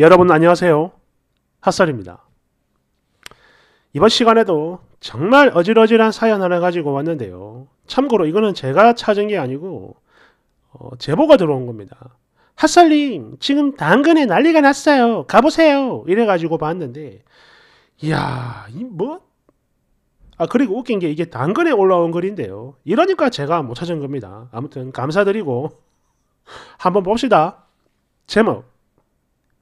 여러분 안녕하세요. 핫설입니다. 이번 시간에도 정말 어질어질한 사연 하나 가지고 왔는데요. 참고로 이거는 제가 찾은 게 아니고 어, 제보가 들어온 겁니다. 핫설님 지금 당근에 난리가 났어요. 가보세요. 이래가지고 봤는데 이야 이 뭐? 아 그리고 웃긴 게 이게 당근에 올라온 글인데요. 이러니까 제가 못 찾은 겁니다. 아무튼 감사드리고 한번 봅시다. 제목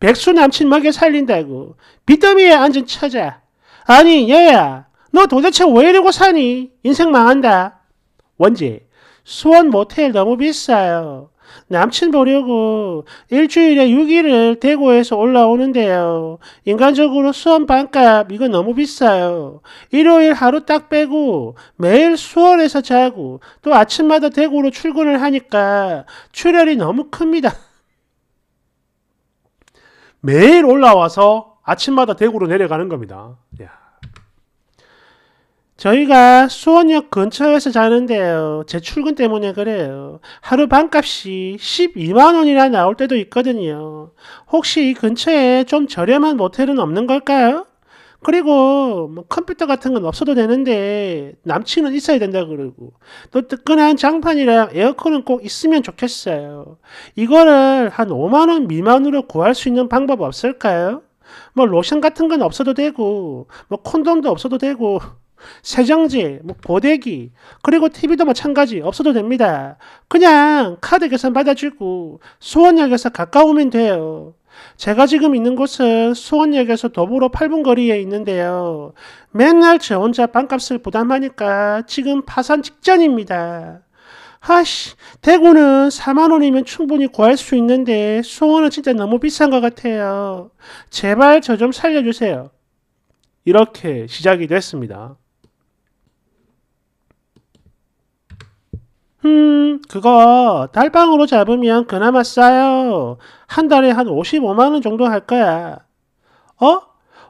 백수 남친 먹여 살린다고 비더미에 앉은 처자 아니 얘야 너 도대체 왜 이러고 사니? 인생 망한다. 원지 수원 모텔 너무 비싸요. 남친 보려고 일주일에 6일을 대구에서 올라오는데요. 인간적으로 수원 반값 이거 너무 비싸요. 일요일 하루 딱 빼고 매일 수원에서 자고 또 아침마다 대구로 출근을 하니까 출혈이 너무 큽니다. 매일 올라와서 아침마다 대구로 내려가는 겁니다. 야. 저희가 수원역 근처에서 자는데요. 제 출근 때문에 그래요. 하루 반값이 12만 원이나 나올 때도 있거든요. 혹시 이 근처에 좀 저렴한 모텔은 없는 걸까요? 그리고 뭐 컴퓨터 같은 건 없어도 되는데 남친은 있어야 된다 그러고 또 뜨끈한 장판이랑 에어컨은 꼭 있으면 좋겠어요. 이거를 한 5만 원 미만으로 구할 수 있는 방법 없을까요? 뭐 로션 같은 건 없어도 되고 뭐 콘돔도 없어도 되고 세정제, 뭐 보대기, 그리고 TV도 마찬가지 없어도 됩니다. 그냥 카드 계산 받아주고 수원역에서 가까우면 돼요. 제가 지금 있는 곳은 수원역에서 도보로 8분 거리에 있는데요. 맨날 저 혼자 빵값을 부담하니까 지금 파산 직전입니다. 하씨, 대구는 4만원이면 충분히 구할 수 있는데 수원은 진짜 너무 비싼 것 같아요. 제발 저 좀 살려주세요. 이렇게 시작이 됐습니다. 음, 그거 딸방으로 잡으면 그나마 싸요. 한 달에 한 55만원 정도 할 거야. 어?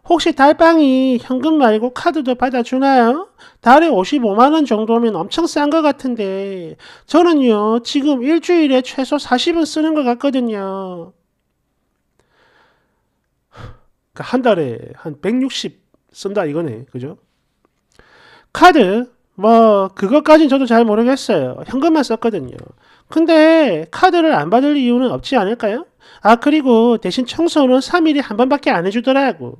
혹시 딸방이 현금 말고 카드도 받아주나요? 달에 55만원 정도면 엄청 싼 것 같은데, 저는요, 지금 일주일에 최소 40은 쓰는 것 같거든요. 그한 그러니까 달에 한 160 쓴다 이거네. 그죠? 카드 뭐 그것까진 저도 잘 모르겠어요. 현금만 썼거든요. 근데 카드를 안 받을 이유는 없지 않을까요? 아 그리고 대신 청소는 3일에 한 번밖에 안 해주더라고.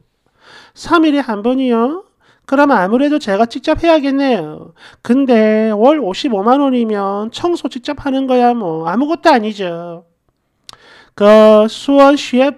3일에 한 번이요? 그럼 아무래도 제가 직접 해야겠네요. 근데 월 55만 원이면 청소 직접 하는 거야 뭐 아무것도 아니죠. 그 수원 시의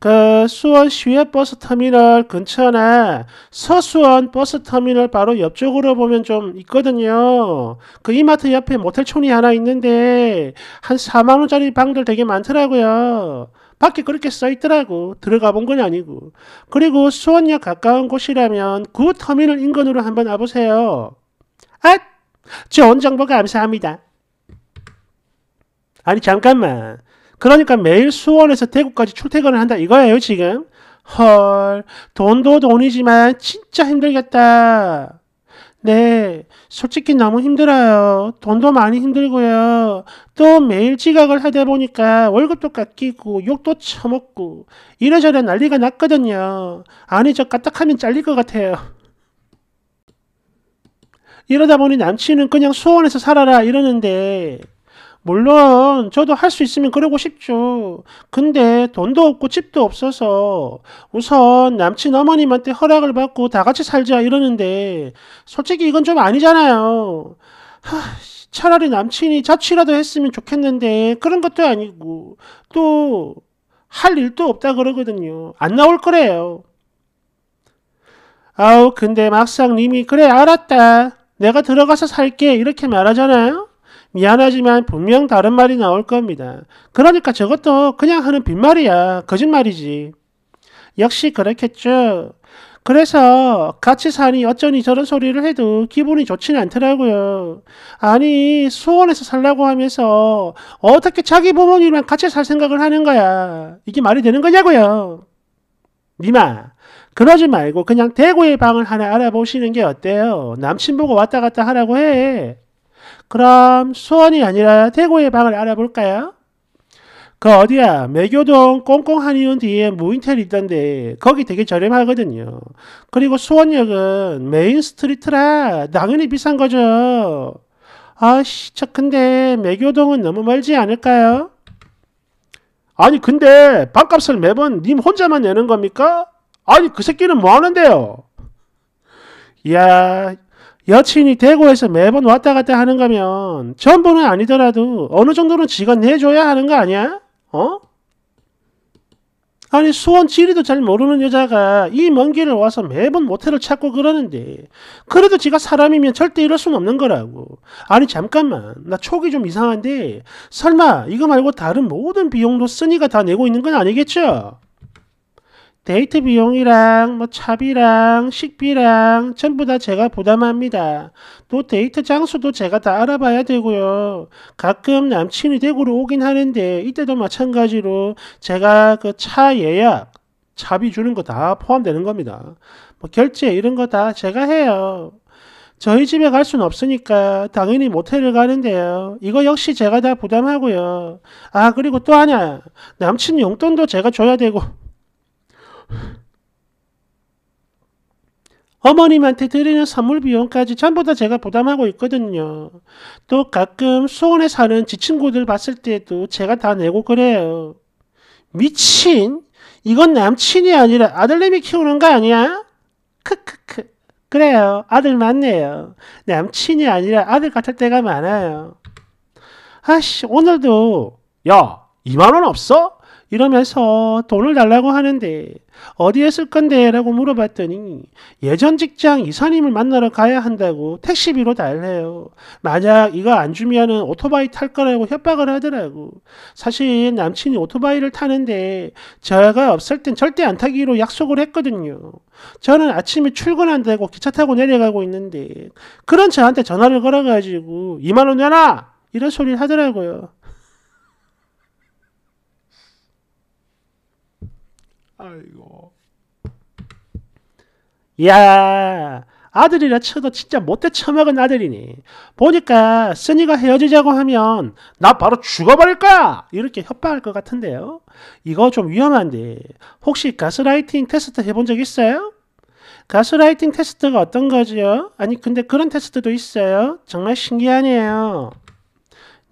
그 수원 시외 버스 터미널 근처나 서수원 버스 터미널 바로 옆쪽으로 보면 좀 있거든요. 그 이마트 옆에 모텔촌이 하나 있는데 한 4만 원짜리 방들 되게 많더라고요. 밖에 그렇게 써 있더라고. 들어가 본 건 아니고. 그리고 수원역 가까운 곳이라면 그 터미널 인근으로 한번 와보세요. 아! 좋은 정보 감사합니다. 아니 잠깐만. 그러니까 매일 수원에서 대구까지 출퇴근을 한다 이거예요 지금. 헐 돈도 돈이지만 진짜 힘들겠다. 네, 솔직히 너무 힘들어요. 돈도 많이 힘들고요. 또 매일 지각을 하다 보니까 월급도 깎이고 욕도 처먹고 이래저래 난리가 났거든요. 아니 저 까딱하면 잘릴 것 같아요. 이러다 보니 남친은 그냥 수원에서 살아라 이러는데 물론 저도 할 수 있으면 그러고 싶죠. 근데 돈도 없고 집도 없어서 우선 남친 어머님한테 허락을 받고 다 같이 살자 이러는데 솔직히 이건 좀 아니잖아요. 하, 차라리 남친이 자취라도 했으면 좋겠는데 그런 것도 아니고 또 할 일도 없다 그러거든요. 안 나올 거래요. 아우 근데 막상 님이 그래 알았다 내가 들어가서 살게 이렇게 말하잖아요. 미안하지만 분명 다른 말이 나올 겁니다. 그러니까 저것도 그냥 하는 빈말이야. 거짓말이지. 역시 그렇겠죠. 그래서 같이 사니 어쩌니 저런 소리를 해도 기분이 좋지는 않더라고요. 아니 수원에서 살라고 하면서 어떻게 자기 부모님이랑 같이 살 생각을 하는 거야. 이게 말이 되는 거냐고요. 니마 그러지 말고 그냥 대구의 방을 하나 알아보시는 게 어때요? 남친 보고 왔다 갔다 하라고 해. 그럼 수원이 아니라 대구의 방을 알아볼까요? 그 어디야? 매교동 꽁꽁 한이원 뒤에 무인텔 있던데 거기 되게 저렴하거든요. 그리고 수원역은 메인 스트리트라 당연히 비싼 거죠. 아씨, 저 근데 매교동은 너무 멀지 않을까요? 아니 근데 방값을 매번 님 혼자만 내는 겁니까? 아니 그 새끼는 뭐 하는데요? 야 여친이 대구에서 매번 왔다 갔다 하는거면 전부는 아니더라도 어느 정도는 지가 내줘야 하는 거 아니야? 어? 아니 수원 지리도 잘 모르는 여자가 이 먼 길을 와서 매번 모텔을 찾고 그러는데 그래도 지가 사람이면 절대 이럴 순 없는 거라고 아니 잠깐만 나 촉이 좀 이상한데 설마 이거 말고 다른 모든 비용도 쓰니가 다 내고 있는 건 아니겠죠? 데이트 비용이랑 뭐 차비랑 식비랑 전부 다 제가 부담합니다. 또 데이트 장소도 제가 다 알아봐야 되고요. 가끔 남친이 대구로 오긴 하는데 이때도 마찬가지로 제가 그 차 예약, 차비 주는 거 다 포함되는 겁니다. 뭐 결제 이런 거 다 제가 해요. 저희 집에 갈 수는 없으니까 당연히 모텔을 가는데요. 이거 역시 제가 다 부담하고요. 아 그리고 또 하나 남친 용돈도 제가 줘야 되고 어머님한테 드리는 선물 비용까지 전부 다 제가 부담하고 있거든요. 또 가끔 수원에 사는 지 친구들 봤을 때도 제가 다 내고 그래요. 미친? 이건 남친이 아니라 아들님이 키우는 거 아니야? 크크크. 그래요. 아들 맞네요. 남친이 아니라 아들 같을 때가 많아요. 아씨, 오늘도 야, 2만원 없어? 이러면서 돈을 달라고 하는데 어디에 쓸 건데? 라고 물어봤더니 예전 직장 이사님을 만나러 가야 한다고 택시비로 달래요. 만약 이거 안 주면은 오토바이 탈 거라고 협박을 하더라고. 사실 남친이 오토바이를 타는데 제가 없을 땐 절대 안 타기로 약속을 했거든요. 저는 아침에 출근한다고 기차 타고 내려가고 있는데 그런 저한테 전화를 걸어가지고 2만원 내놔! 이런 소리를 하더라고요. 아이고. 야 아들이라 쳐도 진짜 못돼 처먹은 아들이니 보니까 쓰니가 헤어지자고 하면 나 바로 죽어버릴 거야 이렇게 협박할 것 같은데요 이거 좀 위험한데 혹시 가스라이팅 테스트 해본 적 있어요? 가스라이팅 테스트가 어떤 거지요? 아니 근데 그런 테스트도 있어요 정말 신기하네요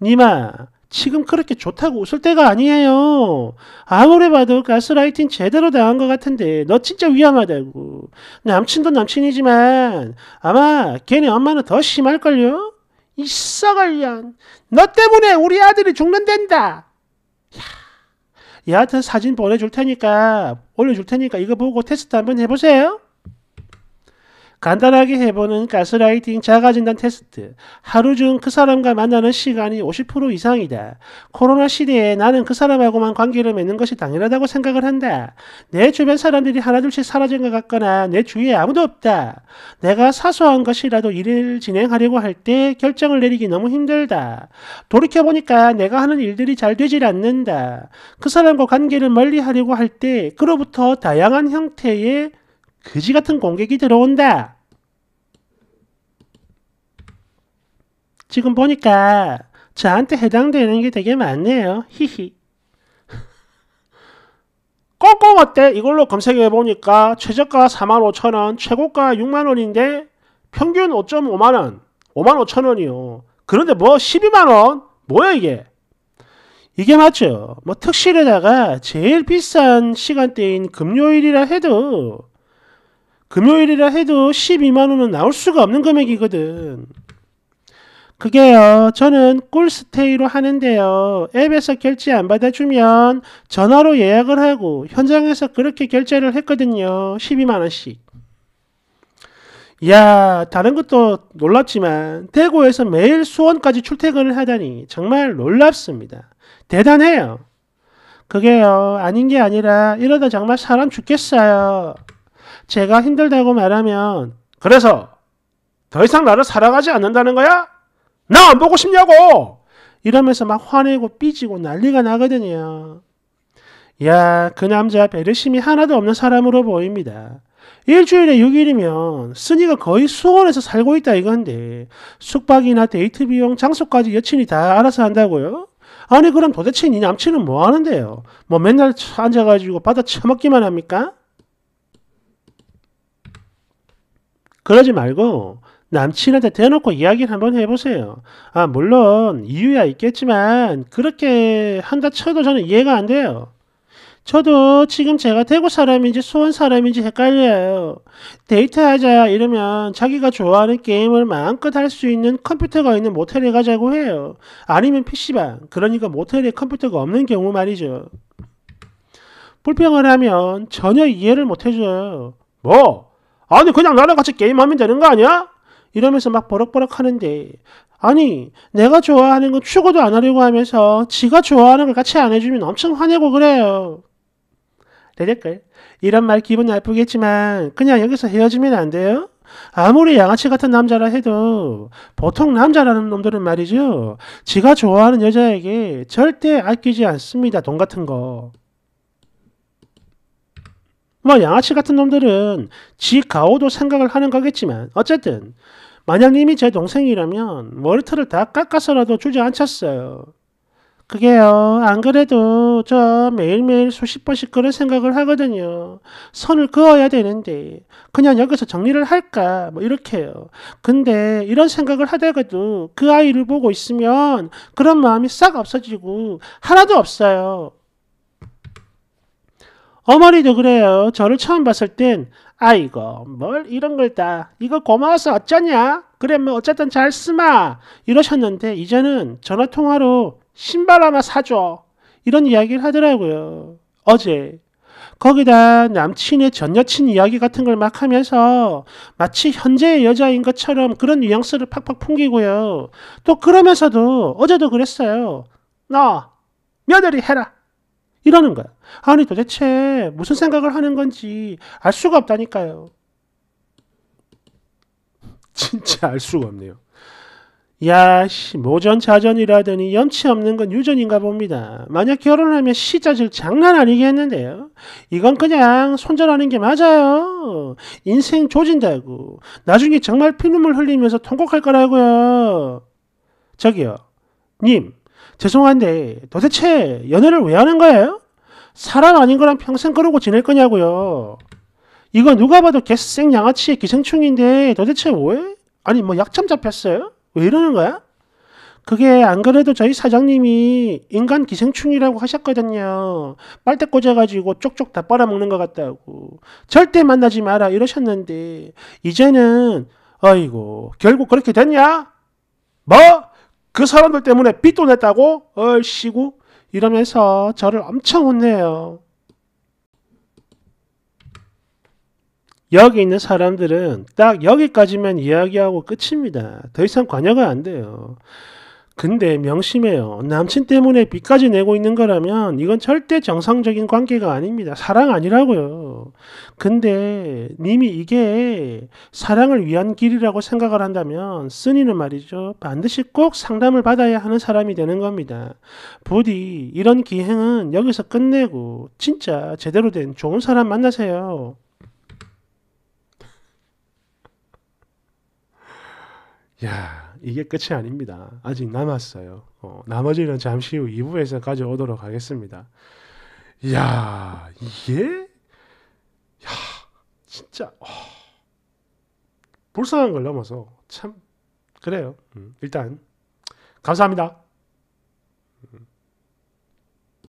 니마 지금 그렇게 좋다고 웃을 때가 아니에요. 아무리 봐도 가스라이팅 제대로 당한 것 같은데 너 진짜 위험하다고. 남친도 남친이지만 아마 걔네 엄마는 더 심할걸요? 이 썩을년. 너 때문에 우리 아들이 죽는댄다. 야, 여하튼 사진 보내줄 테니까 올려줄 테니까 이거 보고 테스트 한번 해보세요. 간단하게 해보는 가스라이팅 자가진단 테스트. 하루 중 그 사람과 만나는 시간이 50% 이상이다. 코로나 시대에 나는 그 사람하고만 관계를 맺는 것이 당연하다고 생각을 한다. 내 주변 사람들이 하나둘씩 사라진 것 같거나 내 주위에 아무도 없다. 내가 사소한 것이라도 일을 진행하려고 할 때 결정을 내리기 너무 힘들다. 돌이켜보니까 내가 하는 일들이 잘 되질 않는다. 그 사람과 관계를 멀리 하려고 할 때 그로부터 다양한 형태의 그지 같은 공격이 들어온다. 지금 보니까 저한테 해당되는 게 되게 많네요. 히히. 꽁꽁 어때? 이걸로 검색해보니까 최저가 45,000원, 최고가 6만원인데 평균 5.5만원, 55,000원이요. 그런데 뭐 12만원? 뭐야 이게? 이게 맞죠. 뭐 특실에다가 제일 비싼 시간대인 금요일이라 해도 금요일이라 해도 12만 원은 나올 수가 없는 금액이거든. 그게요. 저는 꿀스테이로 하는데요. 앱에서 결제 안 받아주면 전화로 예약을 하고 현장에서 그렇게 결제를 했거든요. 12만 원씩. 야, 다른 것도 놀랐지만 대구에서 매일 수원까지 출퇴근을 하다니 정말 놀랍습니다. 대단해요. 그게요. 아닌 게 아니라 이러다 정말 사람 죽겠어요. 제가 힘들다고 말하면 그래서 더 이상 나를 사랑하지 않는다는 거야? 나 안 보고 싶냐고! 이러면서 막 화내고 삐지고 난리가 나거든요. 야, 그 남자 배려심이 하나도 없는 사람으로 보입니다. 일주일에 6일이면 쓰니가 거의 수원에서 살고 있다 이건데 숙박이나 데이트 비용, 장소까지 여친이 다 알아서 한다고요? 아니 그럼 도대체 네 남친은 뭐 하는데요? 뭐 맨날 앉아가지고 받아 처먹기만 합니까? 그러지 말고 남친한테 대놓고 이야기를 한번 해보세요. 아, 물론 이유야 있겠지만 그렇게 한다 쳐도 저는 이해가 안 돼요. 저도 지금 제가 대구 사람인지 수원 사람인지 헷갈려요. 데이트하자 이러면 자기가 좋아하는 게임을 마음껏 할 수 있는 컴퓨터가 있는 모텔에 가자고 해요. 아니면 PC방. 그러니까 모텔에 컴퓨터가 없는 경우 말이죠. 불평을 하면 전혀 이해를 못해줘요. 뭐? 아니 그냥 나랑 같이 게임하면 되는 거 아니야? 이러면서 막 버럭버럭 하는데 아니 내가 좋아하는 건 추구도 안 하려고 하면서 지가 좋아하는 걸 같이 안 해주면 엄청 화내고 그래요. 내 댓글 이런 말 기분 나쁘겠지만 그냥 여기서 헤어지면 안 돼요? 아무리 양아치 같은 남자라 해도 보통 남자라는 놈들은 말이죠. 지가 좋아하는 여자에게 절대 아끼지 않습니다. 돈 같은 거. 뭐 양아치 같은 놈들은 지 가오도 생각을 하는 거겠지만 어쨌든 만약 님이 제 동생이라면 머리털을 다 깎아서라도 주지않혔어요 그게요. 안 그래도 저 매일매일 수십 번씩 그런 생각을 하거든요. 선을 그어야 되는데 그냥 여기서 정리를 할까 뭐 이렇게요. 근데 이런 생각을 하다가도 그 아이를 보고 있으면 그런 마음이 싹 없어지고 하나도 없어요. 어머니도 그래요. 저를 처음 봤을 땐 아이고 뭘 이런 걸 다 이거 고마워서 어쩌냐? 그래 뭐 어쨌든 잘 쓰마 이러셨는데 이제는 전화통화로 신발 하나 사줘 이런 이야기를 하더라고요. 어제 거기다 남친의 전 여친 이야기 같은 걸 막 하면서 마치 현재의 여자인 것처럼 그런 뉘앙스를 팍팍 풍기고요. 또 그러면서도 어제도 그랬어요. 너 며느리 해라. 이러는 거야. 아니 도대체 무슨 생각을 하는 건지 알 수가 없다니까요. 진짜 알 수가 없네요. 야씨 모전자전이라더니 염치 없는 건 유전인가 봅니다. 만약 결혼하면 시자질 장난 아니겠는데요. 이건 그냥 손절하는 게 맞아요. 인생 조진다고. 나중에 정말 피눈물 흘리면서 통곡할 거라고요. 저기요. 님 죄송한데 도대체 연애를 왜 하는 거예요? 사람 아닌 거랑 평생 그러고 지낼 거냐고요. 이거 누가 봐도 개쌩 양아치의 기생충인데 도대체 왜? 아니 뭐 약점 잡혔어요? 왜 이러는 거야? 그게 안 그래도 저희 사장님이 인간 기생충이라고 하셨거든요. 빨대 꽂아가지고 쪽쪽 다 빨아먹는 것 같다고. 절대 만나지 마라 이러셨는데 이제는 아이고 결국 그렇게 됐냐? 뭐? 그 사람들 때문에 빚도 냈다고 얼씨구 이러면서 저를 엄청 혼내요. 여기 있는 사람들은 딱 여기까지만 이야기하고 끝입니다. 더 이상 관여가 안 돼요. 근데 명심해요. 남친 때문에 빚까지 내고 있는 거라면 이건 절대 정상적인 관계가 아닙니다. 사랑 아니라고요. 근데 님이 이게 사랑을 위한 길이라고 생각을 한다면 쓰니는 말이죠. 반드시 꼭 상담을 받아야 하는 사람이 되는 겁니다. 부디 이런 기행은 여기서 끝내고 진짜 제대로 된 좋은 사람 만나세요. 야. 이게 끝이 아닙니다. 아직 남았어요. 어, 나머지는 잠시 후 2부에서 가져오도록 하겠습니다. 야 이게? 야, 진짜, 어, 불쌍한 걸 넘어서 참, 그래요. 음, 일단, 감사합니다.